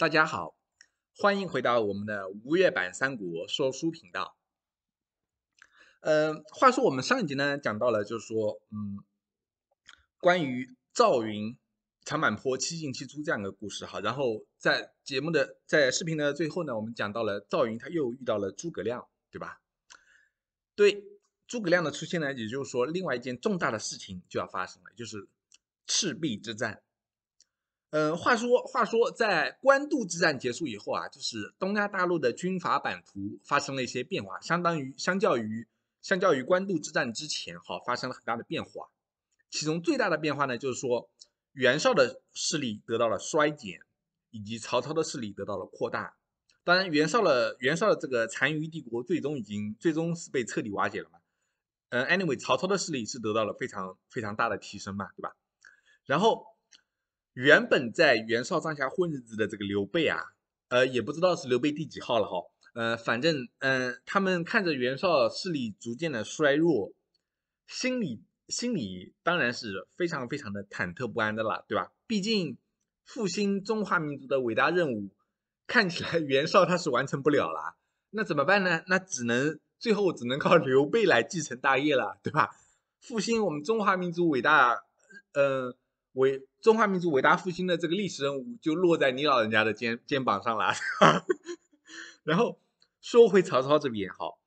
大家好，欢迎回到我们的吴越版三国说书频道。呃，话说我们上一集呢讲到了，就是说，嗯，关于赵云长坂坡七进七出这样一个故事哈。然后在节目的在视频的最后呢，我们讲到了赵云他又遇到了诸葛亮，对吧？对诸葛亮的出现呢，也就是说，另外一件重大的事情就要发生了，就是赤壁之战。呃，话说话说，在官渡之战结束以后啊，就是东亚大陆的军阀版图发生了一些变化，相当于相较于相较于官渡之战之前，哈，发生了很大的变化。其中最大的变化呢，就是说袁绍的势力得到了衰减，以及曹操的势力得到了扩大。当然，袁绍的袁绍的这个残余帝国最终已经最终是被彻底瓦解了嘛。嗯 a n y w a y 曹操的势力是得到了非常非常大的提升嘛，对吧？然后。原本在袁绍帐下混日子的这个刘备啊，呃，也不知道是刘备第几号了哈，呃，反正，嗯，他们看着袁绍势力逐渐的衰弱，心里心里当然是非常非常的忐忑不安的了，对吧？毕竟复兴中华民族的伟大任务，看起来 袁绍他是完成不了了，那怎么办呢？那只能最后只能靠刘备来继承大业了，对吧？复兴我们中华民族伟大，嗯，伟。中华民族伟大复兴的这个历史任务就落在你老人家的肩肩膀上了。然后说回曹操这边，好，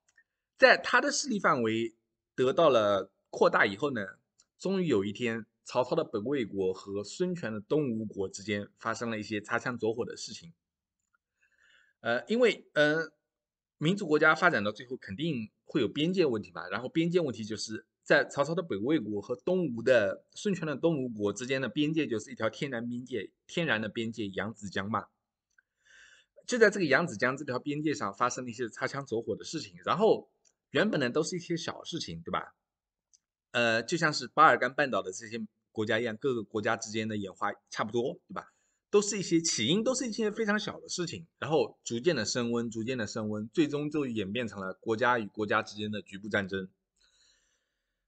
在他的势力范围得到了扩大以后呢，终于有一天，曹操的本魏国和孙权的东吴国之间发生了一些擦枪走火的事情。呃，因为嗯，民族国家发展到最后肯定会有边界问题嘛，然后边界问题就是。在曹操的北魏国和东吴的孙权的东吴国之间的边界，就是一条天然边界、天然的边界——扬子江嘛。就在这个扬子江这条边界上，发生了一些擦枪走火的事情。然后原本呢，都是一些小事情，对吧？呃，就像是巴尔干半岛的这些国家一样，各个国家之间的演化差不多，对吧？都是一些起因，都是一些非常小的事情。然后逐渐的升温，逐渐的升温，最终就演变成了国家与国家之间的局部战争。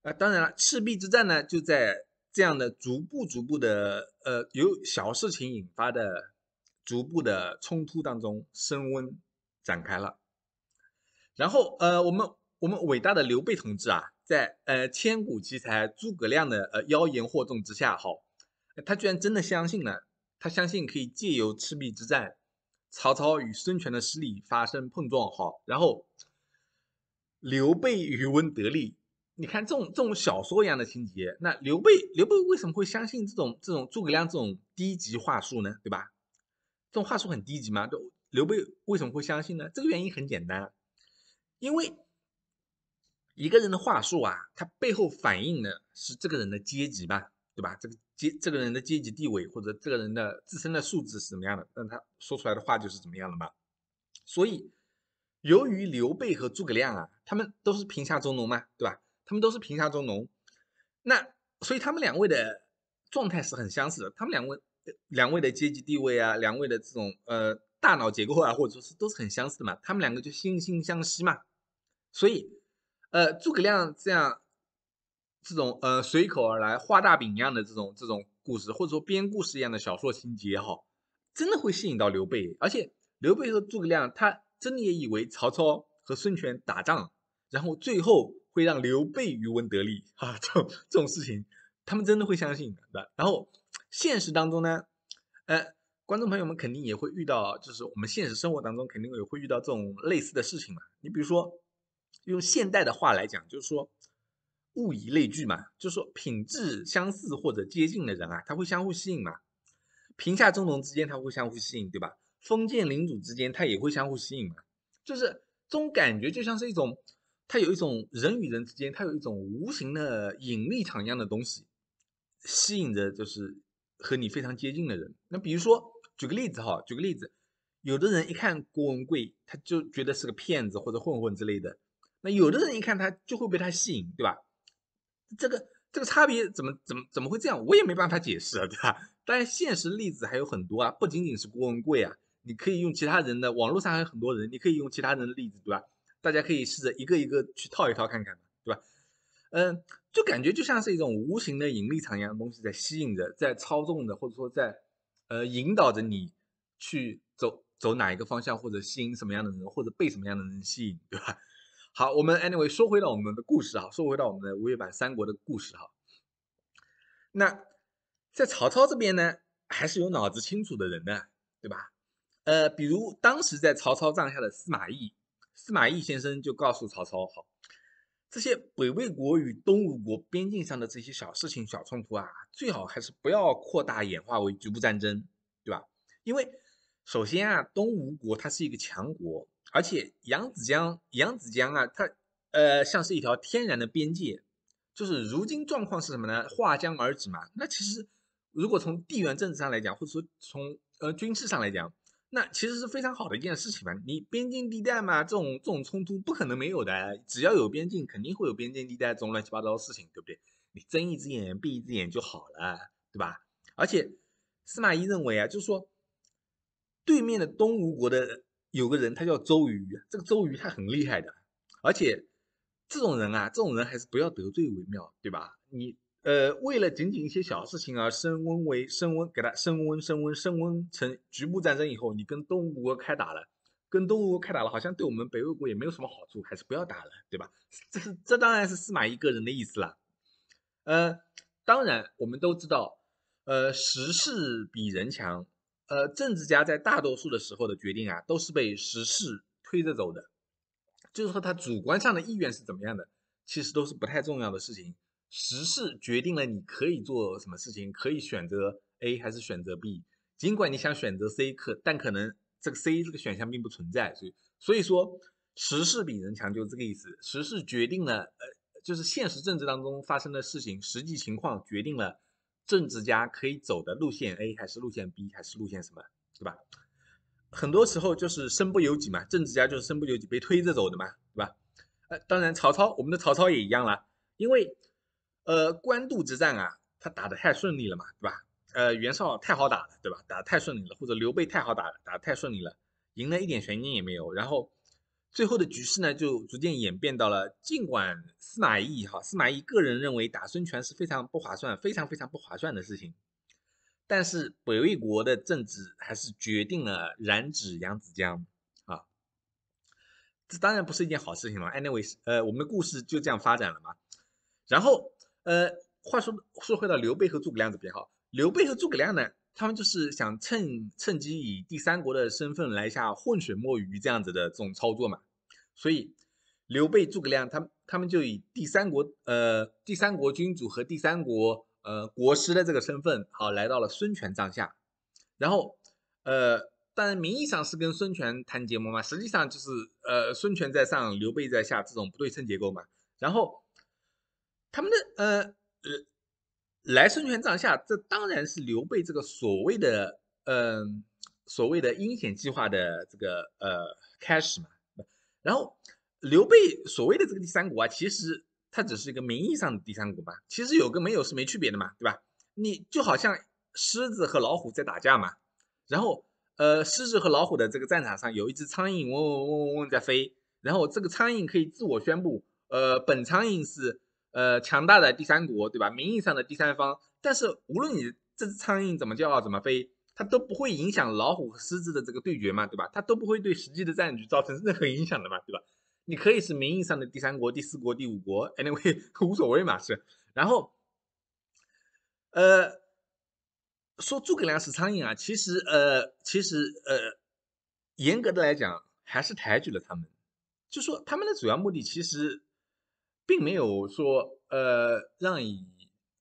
啊，当然了，赤壁之战呢，就在这样的逐步、逐步的，呃，由小事情引发的逐步的冲突当中升温展开了。然后，呃，我们我们伟大的刘备同志啊，在呃千古奇才诸葛亮的呃妖言惑众之下，哈，他居然真的相信了，他相信可以借由赤壁之战，曹操与孙权的势力发生碰撞，哈，然后刘备渔翁得利。你看这种这种小说一样的情节，那刘备刘备为什么会相信这种这种诸葛亮这种低级话术呢？对吧？这种话术很低级吗？刘备为什么会相信呢？这个原因很简单，因为一个人的话术啊，他背后反映的是这个人的阶级吧，对吧？这个阶这个人的阶级地位或者这个人的自身的素质是怎么样的，那他说出来的话就是怎么样的吧。所以，由于刘备和诸葛亮啊，他们都是贫下中农嘛，对吧？他们都是贫下中农，那所以他们两位的状态是很相似的。他们两位两位的阶级地位啊，两位的这种呃大脑结构啊，或者说是都是很相似的嘛。他们两个就惺惺相惜嘛。所以呃，诸葛亮这样这种呃随口而来画大饼一样的这种这种故事，或者说编故事一样的小说情节也好，真的会吸引到刘备。而且刘备和诸葛亮，他真的也以为曹操和孙权打仗，然后最后。会让刘备渔翁得利啊！这种这种事情，他们真的会相信的。然后，现实当中呢，呃，观众朋友们肯定也会遇到，就是我们现实生活当中肯定也会遇到这种类似的事情嘛。你比如说，用现代的话来讲，就是说物以类聚嘛，就是说品质相似或者接近的人啊，他会相互吸引嘛。贫下中农之间他会相互吸引，对吧？封建领主之间他也会相互吸引嘛。就是这种感觉就像是一种。它有一种人与人之间，它有一种无形的引力场一样的东西，吸引着就是和你非常接近的人。那比如说，举个例子哈，举个例子，有的人一看郭文贵，他就觉得是个骗子或者混混之类的。那有的人一看他就会被他吸引，对吧？这个这个差别怎么怎么怎么会这样？我也没办法解释，对吧？当然，现实例子还有很多啊，不仅仅是郭文贵啊，你可以用其他人的，网络上还有很多人，你可以用其他人的例子，对吧？大家可以试着一个一个去套一套看看，对吧？嗯，就感觉就像是一种无形的引力场一样的东西在吸引着、在操纵着，或者说在呃引导着你去走走哪一个方向，或者吸引什么样的人，或者被什么样的人吸引，对吧？好，我们 anyway 说回到我们的故事啊，说回到我们的吴越版三国的故事哈。那在曹操这边呢，还是有脑子清楚的人的，对吧？呃，比如当时在曹操帐下的司马懿。司马懿先生就告诉曹操：“好，这些北魏国与东吴国边境上的这些小事情、小冲突啊，最好还是不要扩大演化为局部战争，对吧？因为首先啊，东吴国它是一个强国，而且扬子江，扬子江啊，它呃像是一条天然的边界。就是如今状况是什么呢？划江而止嘛。那其实如果从地缘政治上来讲，或者说从呃军事上来讲，那其实是非常好的一件事情吧？你边境地带嘛，这种这种冲突不可能没有的。只要有边境，肯定会有边境地带这种乱七八糟的事情，对不对？你睁一只眼闭一只眼就好了，对吧？而且司马懿认为啊，就是说对面的东吴国的有个人，他叫周瑜，这个周瑜他很厉害的。而且这种人啊，这种人还是不要得罪为妙，对吧？你。呃，为了仅仅一些小事情而升温为升温，给他升温，升温，升温成局部战争以后，你跟东吴国开打了，跟东吴开打了，好像对我们北魏国也没有什么好处，还是不要打了，对吧？这是这当然是司马懿个人的意思了。呃，当然我们都知道，呃，时势比人强。呃，政治家在大多数的时候的决定啊，都是被时势推着走的，就是说他主观上的意愿是怎么样的，其实都是不太重要的事情。时势决定了你可以做什么事情，可以选择 A 还是选择 B，尽管你想选择 C，可但可能这个 C 这个选项并不存在，所以所以说时势比人强就是这个意思。时势决定了，呃，就是现实政治当中发生的事情，实际情况决定了政治家可以走的路线 A 还是路线 B 还是路线什么，对吧？很多时候就是身不由己嘛，政治家就是身不由己，被推着走的嘛，对吧？呃，当然曹操，我们的曹操也一样了，因为。呃，官渡之战啊，他打得太顺利了嘛，对吧？呃，袁绍太好打了，对吧？打得太顺利了，或者刘备太好打了，打得太顺利了，赢了一点悬念也没有。然后最后的局势呢，就逐渐演变到了，尽管司马懿哈，司马懿个人认为打孙权是非常不划算，非常非常不划算的事情，但是北魏国的政治还是决定了染指扬子江啊，这当然不是一件好事情嘛。Anyway，呃，我们的故事就这样发展了嘛，然后。呃，话说说回到刘备和诸葛亮这边哈，刘备和诸葛亮呢，他们就是想趁趁机以第三国的身份来一下浑水摸鱼这样子的这种操作嘛，所以刘备诸葛亮他们他们就以第三国呃第三国君主和第三国呃国师的这个身份好来到了孙权帐下，然后呃当然名义上是跟孙权谈结盟嘛，实际上就是呃孙权在上刘备在下这种不对称结构嘛，然后。他们的呃呃来孙权帐下，这当然是刘备这个所谓的呃所谓的阴险计划的这个呃开始嘛。然后刘备所谓的这个第三国啊，其实它只是一个名义上的第三国嘛，其实有跟没有是没区别的嘛，对吧？你就好像狮子和老虎在打架嘛，然后呃狮子和老虎的这个战场上有一只苍蝇嗡嗡嗡嗡嗡在飞，然后这个苍蝇可以自我宣布，呃本苍蝇是。呃，强大的第三国，对吧？名义上的第三方，但是无论你这只苍蝇怎么叫、怎么飞，它都不会影响老虎和狮子的这个对决嘛，对吧？它都不会对实际的战局造成任何影响的嘛，对吧？你可以是名义上的第三国、第四国、第五国，anyway，无所谓嘛，是。然后，呃，说诸葛亮是苍蝇啊，其实，呃，其实，呃，严格的来讲，还是抬举了他们。就说他们的主要目的，其实。并没有说，呃，让以，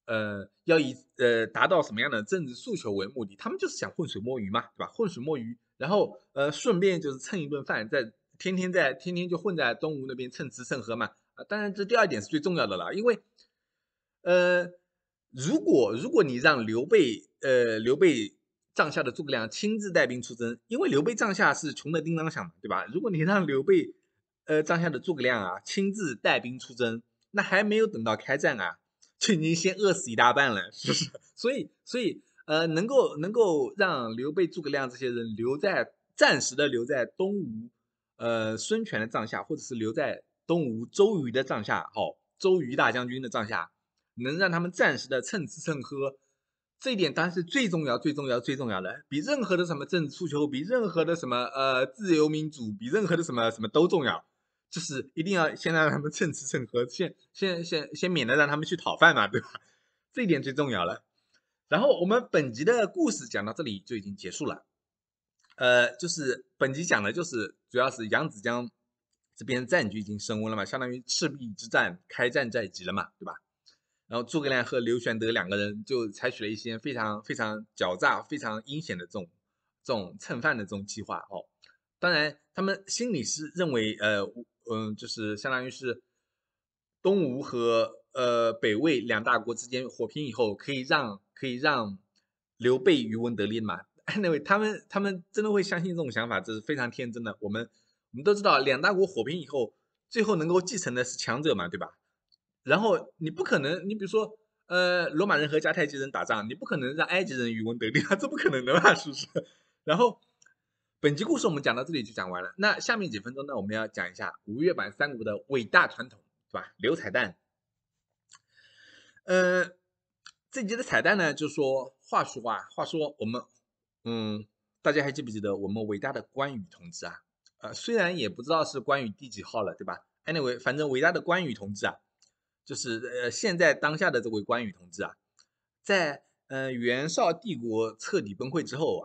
呃，要以，呃，达到什么样的政治诉求为目的？他们就是想浑水摸鱼嘛，对吧？浑水摸鱼，然后，呃，顺便就是蹭一顿饭，在天天在天天就混在东吴那边蹭吃蹭喝嘛。啊，当然这第二点是最重要的了，因为，呃，如果如果你让刘备，呃，刘备帐下的诸葛亮亲自带兵出征，因为刘备帐下是穷的叮当响，对吧？如果你让刘备，呃，帐下的诸葛亮啊，亲自带兵出征，那还没有等到开战啊，就已经先饿死一大半了，是不是？所以，所以，呃，能够能够让刘备、诸葛亮这些人留在暂时的留在东吴，呃，孙权的帐下，或者是留在东吴周瑜的帐下，哦，周瑜大将军的帐下，能让他们暂时的蹭吃蹭喝，这一点当然是最重要、最重要、最重要的，比任何的什么政治诉求，比任何的什么呃自由民主，比任何的什么什么都重要。就是一定要先让他们趁吃趁喝，先先先先免得让他们去讨饭嘛，对吧？这一点最重要了。然后我们本集的故事讲到这里就已经结束了。呃，就是本集讲的就是主要是扬子江这边战局已经升温了嘛，相当于赤壁之战开战在即了嘛，对吧？然后诸葛亮和刘玄德两个人就采取了一些非常非常狡诈、非常阴险的这种这种蹭饭的这种计划哦。当然，他们心里是认为呃。嗯，就是相当于是东吴和呃北魏两大国之间火拼以后，可以让可以让刘备渔翁得利嘛？那 位他们他们真的会相信这种想法？这是非常天真的。我们我们都知道，两大国火拼以后，最后能够继承的是强者嘛，对吧？然后你不可能，你比如说呃罗马人和迦太基人打仗，你不可能让埃及人渔翁得利啊，这不可能的吧？是不是？然后。本集故事我们讲到这里就讲完了。那下面几分钟呢，我们要讲一下吴越版三国的伟大传统，对吧？留彩蛋。呃，这集的彩蛋呢，就是说，话说啊，话说我们，嗯，大家还记不记得我们伟大的关羽同志啊？呃，虽然也不知道是关羽第几号了，对吧？Anyway，反正伟大的关羽同志啊，就是呃，现在当下的这位关羽同志啊，在嗯袁绍帝国彻底崩溃之后啊，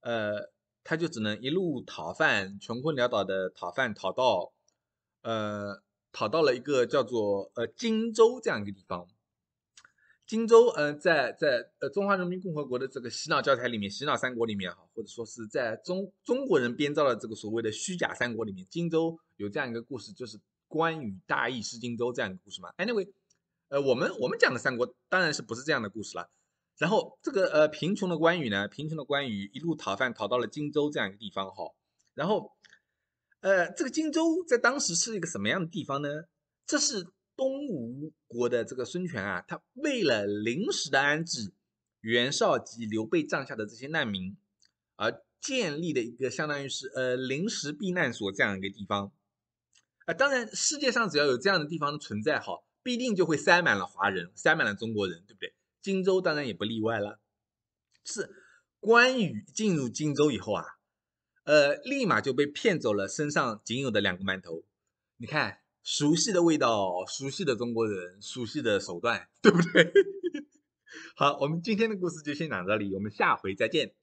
呃。他就只能一路讨饭，穷困潦倒的讨饭，讨到，呃，讨到了一个叫做呃荆州这样一个地方。荆州，嗯，在在呃中华人民共和国的这个洗脑教材里面，洗脑三国里面哈，或者说是在中中国人编造的这个所谓的虚假三国里面，荆州有这样一个故事，就是关羽大意失荆州这样一个故事嘛。Anyway，呃，我们我们讲的三国当然是不是这样的故事了。然后这个呃贫穷的关羽呢，贫穷的关羽一路讨饭，讨到了荆州这样一个地方哈。然后，呃，这个荆州在当时是一个什么样的地方呢？这是东吴国的这个孙权啊，他为了临时的安置袁绍及刘备帐下的这些难民，而建立的一个相当于是呃临时避难所这样一个地方。啊，当然世界上只要有这样的地方的存在哈，必定就会塞满了华人，塞满了中国人，对不对？荆州当然也不例外了。是关羽进入荆州以后啊，呃，立马就被骗走了身上仅有的两个馒头。你看，熟悉的味道，熟悉的中国人，熟悉的手段，对不对？好，我们今天的故事就先讲到这里，我们下回再见。